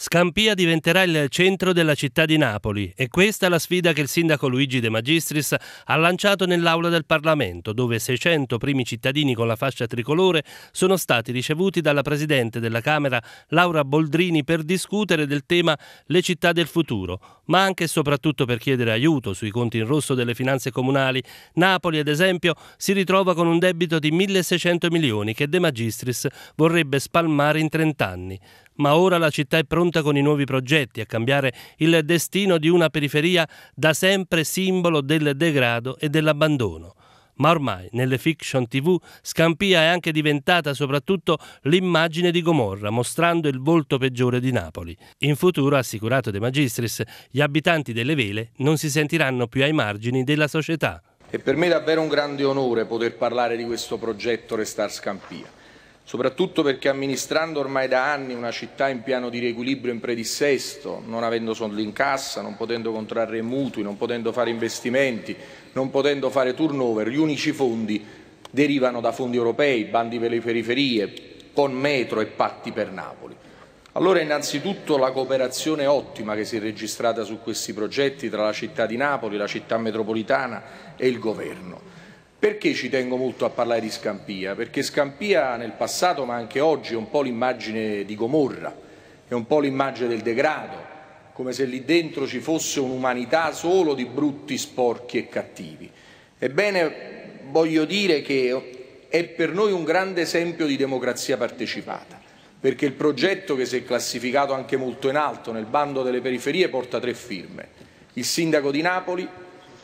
Scampia diventerà il centro della città di Napoli e questa è la sfida che il sindaco Luigi De Magistris ha lanciato nell'aula del Parlamento, dove 600 primi cittadini con la fascia tricolore sono stati ricevuti dalla presidente della Camera Laura Boldrini per discutere del tema le città del futuro, ma anche e soprattutto per chiedere aiuto sui conti in rosso delle finanze comunali. Napoli, ad esempio, si ritrova con un debito di 1.600 milioni che De Magistris vorrebbe spalmare in 30 anni ma ora la città è pronta con i nuovi progetti a cambiare il destino di una periferia da sempre simbolo del degrado e dell'abbandono. Ma ormai nelle fiction tv Scampia è anche diventata soprattutto l'immagine di Gomorra, mostrando il volto peggiore di Napoli. In futuro, assicurato De Magistris, gli abitanti delle vele non si sentiranno più ai margini della società. E per me è davvero un grande onore poter parlare di questo progetto Restar Scampia soprattutto perché amministrando ormai da anni una città in piano di riequilibrio in predissesto, non avendo soldi in cassa, non potendo contrarre mutui, non potendo fare investimenti, non potendo fare turnover, gli unici fondi derivano da fondi europei, bandi per le periferie, con metro e patti per Napoli. Allora innanzitutto la cooperazione ottima che si è registrata su questi progetti tra la città di Napoli, la città metropolitana e il governo. Perché ci tengo molto a parlare di Scampia? Perché Scampia nel passato, ma anche oggi, è un po' l'immagine di Gomorra, è un po' l'immagine del degrado, come se lì dentro ci fosse un'umanità solo di brutti, sporchi e cattivi. Ebbene, voglio dire che è per noi un grande esempio di democrazia partecipata, perché il progetto che si è classificato anche molto in alto nel bando delle periferie porta tre firme. Il sindaco di Napoli,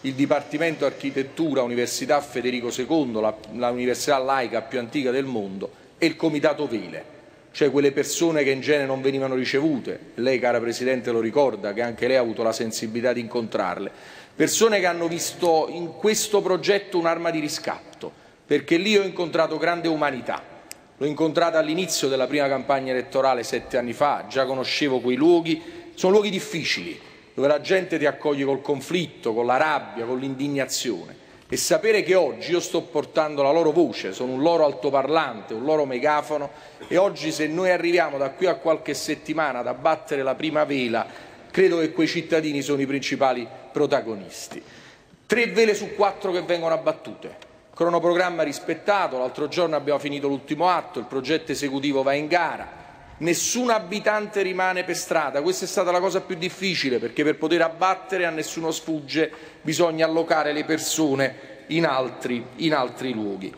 il Dipartimento Architettura Università Federico II, la, la università laica più antica del mondo, e il Comitato Vele, cioè quelle persone che in genere non venivano ricevute, lei cara Presidente lo ricorda, che anche lei ha avuto la sensibilità di incontrarle, persone che hanno visto in questo progetto un'arma di riscatto, perché lì ho incontrato grande umanità, l'ho incontrata all'inizio della prima campagna elettorale sette anni fa, già conoscevo quei luoghi, sono luoghi difficili, dove la gente ti accoglie col conflitto, con la rabbia, con l'indignazione e sapere che oggi io sto portando la loro voce, sono un loro altoparlante, un loro megafono e oggi se noi arriviamo da qui a qualche settimana ad abbattere la prima vela, credo che quei cittadini sono i principali protagonisti. Tre vele su quattro che vengono abbattute. Cronoprogramma rispettato, l'altro giorno abbiamo finito l'ultimo atto, il progetto esecutivo va in gara, nessun abitante rimane per strada, questa è stata la cosa più difficile perché per poter abbattere a nessuno sfugge bisogna allocare le persone in altri, in altri luoghi.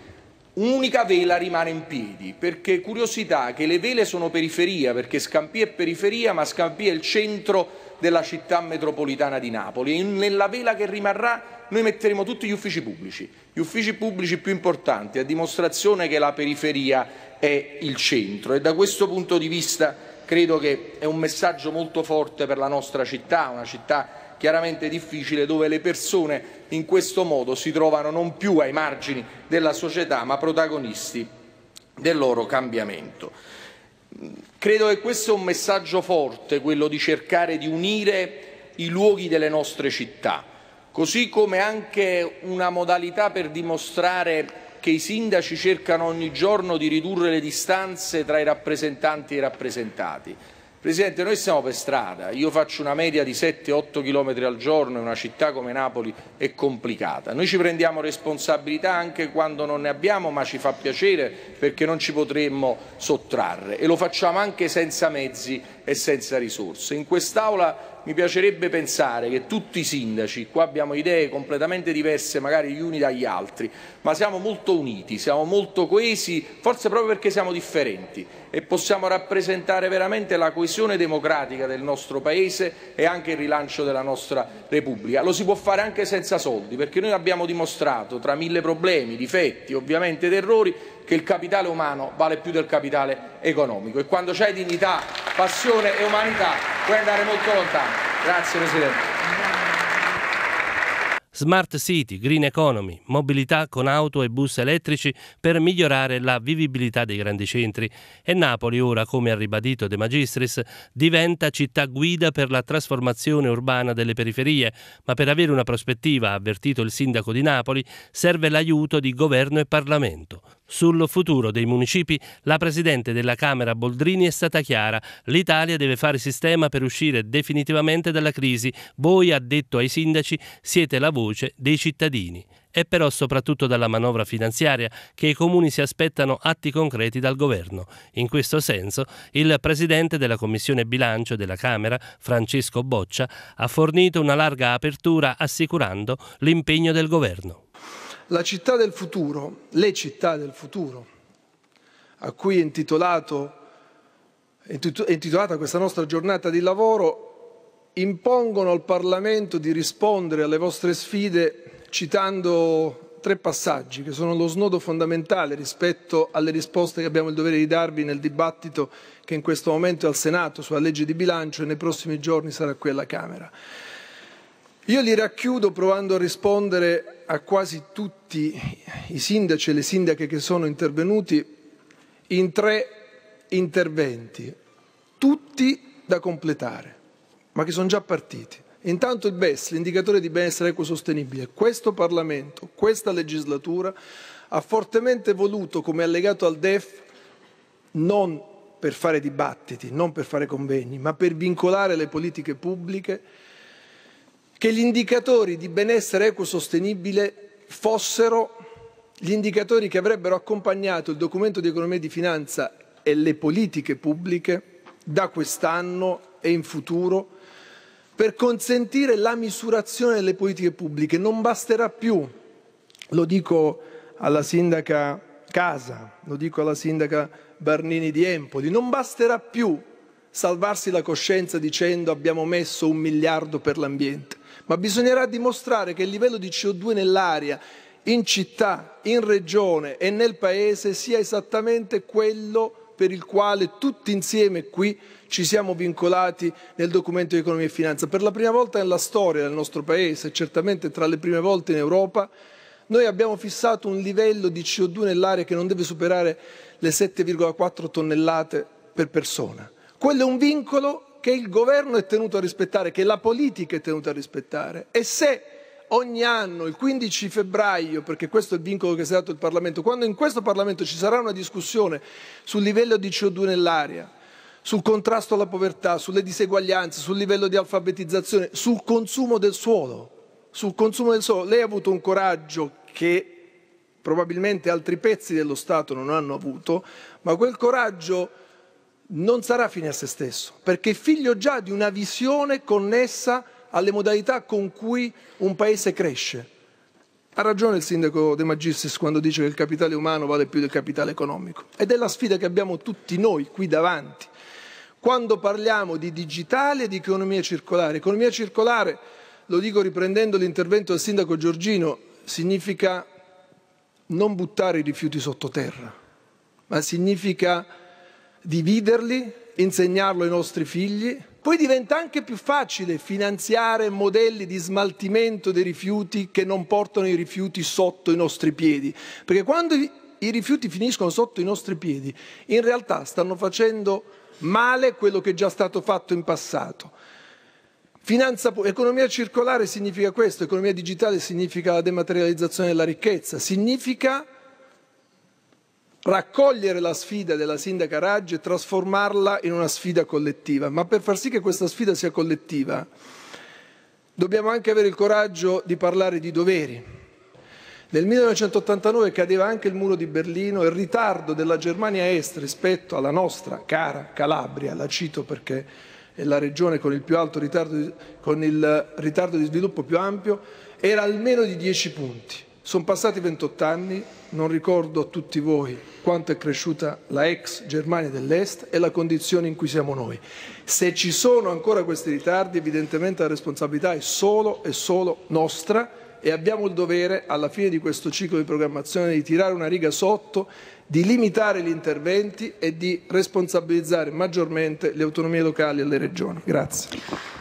Unica vela rimane in piedi, perché curiosità che le vele sono periferia, perché Scampia è periferia, ma Scampia è il centro della città metropolitana di Napoli e nella vela che rimarrà noi metteremo tutti gli uffici pubblici, gli uffici pubblici più importanti, a dimostrazione che la periferia è il centro e da questo punto di vista credo che è un messaggio molto forte per la nostra città, una città chiaramente difficile dove le persone in questo modo si trovano non più ai margini della società ma protagonisti del loro cambiamento. Credo che questo sia un messaggio forte, quello di cercare di unire i luoghi delle nostre città, così come anche una modalità per dimostrare che i sindaci cercano ogni giorno di ridurre le distanze tra i rappresentanti e i rappresentati. Presidente, noi siamo per strada, io faccio una media di 7-8 km al giorno in una città come Napoli è complicata. Noi ci prendiamo responsabilità anche quando non ne abbiamo, ma ci fa piacere perché non ci potremmo sottrarre e lo facciamo anche senza mezzi e senza risorse. In quest'Aula mi piacerebbe pensare che tutti i sindaci, qua abbiamo idee completamente diverse magari gli uni dagli altri, ma siamo molto uniti, siamo molto coesi, forse proprio perché siamo differenti e possiamo rappresentare veramente la coesione democratica del nostro Paese e anche il rilancio della nostra Repubblica. Lo si può fare anche senza soldi, perché noi abbiamo dimostrato, tra mille problemi, difetti, ovviamente ed errori, che il capitale umano vale più del capitale economico e quando c'è dignità passione e umanità puoi andare molto lontano. Grazie Presidente. Smart City, Green Economy, mobilità con auto e bus elettrici per migliorare la vivibilità dei grandi centri. E Napoli ora, come ha ribadito De Magistris, diventa città guida per la trasformazione urbana delle periferie, ma per avere una prospettiva, ha avvertito il sindaco di Napoli, serve l'aiuto di governo e Parlamento. Sul futuro dei municipi, la Presidente della Camera Boldrini è stata chiara. L'Italia deve fare sistema per uscire definitivamente dalla crisi. Voi, ha detto ai sindaci, siete la voce dei cittadini. È però soprattutto dalla manovra finanziaria, che i comuni si aspettano atti concreti dal governo. In questo senso, il Presidente della Commissione Bilancio della Camera, Francesco Boccia, ha fornito una larga apertura assicurando l'impegno del governo. La città del futuro, le città del futuro, a cui è, intitolato, è intitolata questa nostra giornata di lavoro, impongono al Parlamento di rispondere alle vostre sfide citando tre passaggi che sono lo snodo fondamentale rispetto alle risposte che abbiamo il dovere di darvi nel dibattito che in questo momento è al Senato sulla legge di bilancio e nei prossimi giorni sarà qui alla Camera. Io li racchiudo provando a rispondere a quasi tutti i sindaci e le sindache che sono intervenuti in tre interventi, tutti da completare, ma che sono già partiti. Intanto il BES, l'indicatore di benessere ecosostenibile, questo Parlamento, questa legislatura ha fortemente voluto come allegato al DEF non per fare dibattiti, non per fare convegni, ma per vincolare le politiche pubbliche che gli indicatori di benessere ecosostenibile fossero gli indicatori che avrebbero accompagnato il documento di economia e di finanza e le politiche pubbliche da quest'anno e in futuro per consentire la misurazione delle politiche pubbliche. Non basterà più, lo dico alla sindaca Casa, lo dico alla sindaca Barnini di Empoli, non basterà più salvarsi la coscienza dicendo abbiamo messo un miliardo per l'ambiente ma bisognerà dimostrare che il livello di CO2 nell'aria, in città, in regione e nel paese sia esattamente quello per il quale tutti insieme qui ci siamo vincolati nel documento di economia e finanza. Per la prima volta nella storia del nostro paese, certamente tra le prime volte in Europa, noi abbiamo fissato un livello di CO2 nell'aria che non deve superare le 7,4 tonnellate per persona. Quello è un vincolo che il governo è tenuto a rispettare, che la politica è tenuta a rispettare. E se ogni anno, il 15 febbraio, perché questo è il vincolo che si è dato il Parlamento, quando in questo Parlamento ci sarà una discussione sul livello di CO2 nell'aria, sul contrasto alla povertà, sulle diseguaglianze, sul livello di alfabetizzazione, sul consumo del suolo, sul consumo del suolo, lei ha avuto un coraggio che probabilmente altri pezzi dello Stato non hanno avuto, ma quel coraggio non sarà fine a se stesso, perché è figlio già di una visione connessa alle modalità con cui un paese cresce. Ha ragione il sindaco De Magistris quando dice che il capitale umano vale più del capitale economico ed è la sfida che abbiamo tutti noi qui davanti. Quando parliamo di digitale e di economia circolare, economia circolare, lo dico riprendendo l'intervento del sindaco Giorgino, significa non buttare i rifiuti sottoterra, ma significa dividerli, insegnarlo ai nostri figli. Poi diventa anche più facile finanziare modelli di smaltimento dei rifiuti che non portano i rifiuti sotto i nostri piedi, perché quando i rifiuti finiscono sotto i nostri piedi, in realtà stanno facendo male quello che è già stato fatto in passato. Finanza, economia circolare significa questo, economia digitale significa la dematerializzazione della ricchezza, significa raccogliere la sfida della sindaca Raggi e trasformarla in una sfida collettiva. Ma per far sì che questa sfida sia collettiva dobbiamo anche avere il coraggio di parlare di doveri. Nel 1989 cadeva anche il muro di Berlino e il ritardo della Germania Est rispetto alla nostra cara Calabria, la cito perché è la regione con il, ritardo, con il ritardo di sviluppo più ampio, era almeno di 10 punti. Sono passati 28 anni, non ricordo a tutti voi quanto è cresciuta la ex Germania dell'Est e la condizione in cui siamo noi. Se ci sono ancora questi ritardi, evidentemente la responsabilità è solo e solo nostra e abbiamo il dovere, alla fine di questo ciclo di programmazione, di tirare una riga sotto, di limitare gli interventi e di responsabilizzare maggiormente le autonomie locali e le regioni. Grazie.